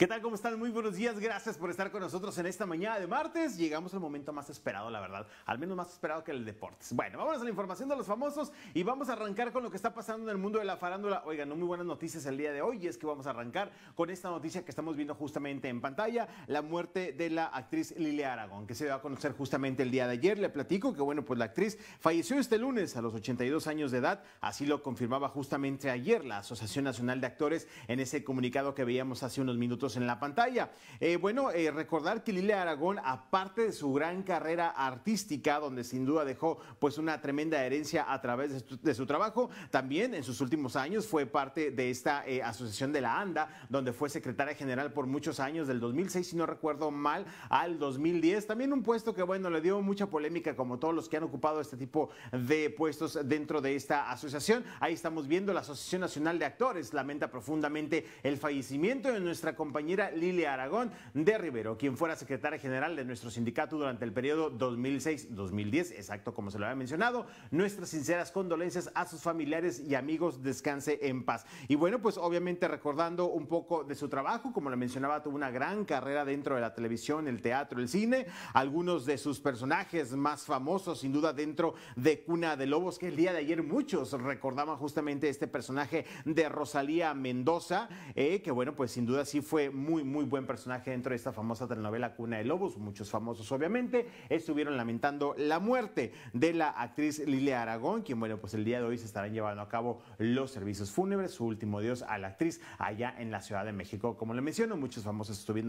¿Qué tal? ¿Cómo están? Muy buenos días. Gracias por estar con nosotros en esta mañana de martes. Llegamos al momento más esperado, la verdad. Al menos más esperado que el deportes. Bueno, vamos a la información de los famosos y vamos a arrancar con lo que está pasando en el mundo de la farándula. Oigan, no muy buenas noticias el día de hoy y es que vamos a arrancar con esta noticia que estamos viendo justamente en pantalla, la muerte de la actriz Lilia Aragón, que se dio a conocer justamente el día de ayer. Le platico que, bueno, pues la actriz falleció este lunes a los 82 años de edad. Así lo confirmaba justamente ayer la Asociación Nacional de Actores en ese comunicado que veíamos hace unos minutos en la pantalla. Eh, bueno, eh, recordar que Lilia Aragón, aparte de su gran carrera artística, donde sin duda dejó pues una tremenda herencia a través de su, trabajo, también en sus últimos años fue parte de esta eh, asociación de la ANDA, donde fue secretaria general por muchos años, del 2006, si no recuerdo mal, al 2010. También un puesto que, bueno, le dio mucha polémica, como todos los que han ocupado este tipo de puestos dentro de esta asociación. Ahí estamos viendo la Asociación Nacional de Actores, lamenta profundamente el fallecimiento de nuestra compañera compañera Lilia Aragón de Rivero, quien fuera secretaria general de nuestro sindicato durante el periodo 2006-2010, exacto como se lo había mencionado. Nuestras sinceras condolencias a sus familiares y amigos, descanse en paz. Y bueno, pues obviamente recordando un poco de su trabajo, como le mencionaba, tuvo una gran carrera dentro de la televisión, el teatro, el cine, algunos de sus personajes más famosos, sin duda, dentro de Cuna de Lobos, que el día de ayer muchos recordaban justamente este personaje de Rosalía Mendoza, eh, que bueno, pues sin duda sí fue muy, muy buen personaje dentro de esta famosa telenovela Cuna de Lobos. Muchos famosos, obviamente, estuvieron lamentando la muerte de la actriz Lilia Aragón, quien, bueno, pues el día de hoy se estarán llevando a cabo los servicios fúnebres, su último adiós a la actriz allá en la Ciudad de México. Como le menciono, muchos famosos estuvieron,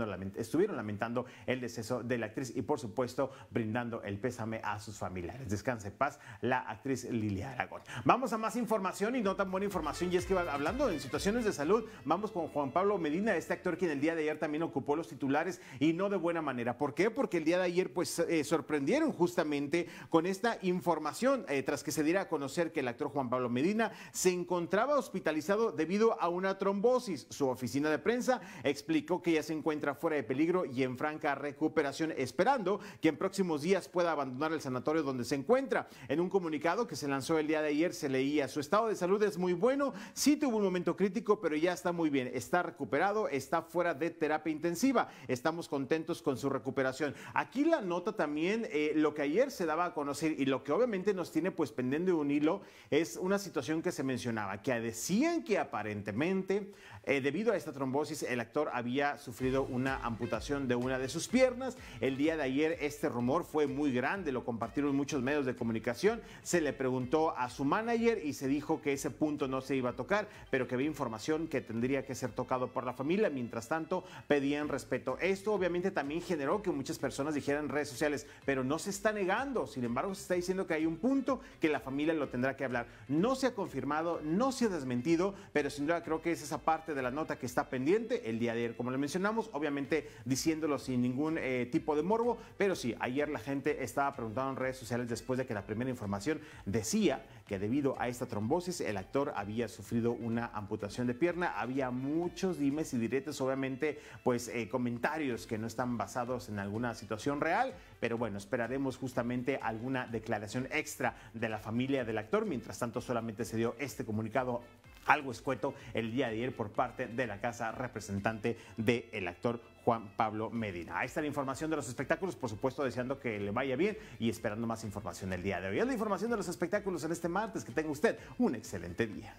lamentando el deceso de la actriz y, por supuesto, brindando el pésame a sus familiares. Descanse paz la actriz Lilia Aragón. Vamos a más información y no tan buena información, y es que hablando en situaciones de salud, vamos con Juan Pablo Medina, este actor quien el día de ayer también ocupó los titulares y no de buena manera. ¿Por qué? Porque el día de ayer pues eh, sorprendieron justamente con esta información eh, tras que se diera a conocer que el actor Juan Pablo Medina se encontraba hospitalizado debido a una trombosis. Su oficina de prensa explicó que ya se encuentra fuera de peligro y en franca recuperación esperando que en próximos días pueda abandonar el sanatorio donde se encuentra. En un comunicado que se lanzó el día de ayer se leía su estado de salud es muy bueno, sí tuvo un momento crítico, pero ya está muy bien, está recuperado, está fuera de terapia intensiva. Estamos contentos con su recuperación. Aquí la nota también, eh, lo que ayer se daba a conocer y lo que obviamente nos tiene pues pendiente un hilo es una situación que se mencionaba, que decían que aparentemente eh, debido a esta trombosis el actor había sufrido una amputación de una de sus piernas. El día de ayer este rumor fue muy grande, lo compartieron muchos medios de comunicación. Se le preguntó a su manager y se dijo que ese punto no se iba a tocar, pero que había información que tendría que ser tocado por la familia mientras tanto pedían respeto. Esto obviamente también generó que muchas personas dijeran en redes sociales, pero no se está negando, sin embargo se está diciendo que hay un punto que la familia lo tendrá que hablar. No se ha confirmado, no se ha desmentido, pero sin duda creo que es esa parte de la nota que está pendiente el día de ayer, como le mencionamos, obviamente diciéndolo sin ningún eh, tipo de morbo, pero sí, ayer la gente estaba preguntando en redes sociales después de que la primera información decía que debido a esta trombosis el actor había sufrido una amputación de pierna, había muchos dimes y diretes sobre pues eh, comentarios que no están basados en alguna situación real, pero bueno, esperaremos justamente alguna declaración extra de la familia del actor. Mientras tanto, solamente se dio este comunicado algo escueto el día de ayer por parte de la casa representante del actor Juan Pablo Medina. Ahí está la información de los espectáculos, por supuesto deseando que le vaya bien y esperando más información el día de hoy. Es la información de los espectáculos en este martes, que tenga usted un excelente día.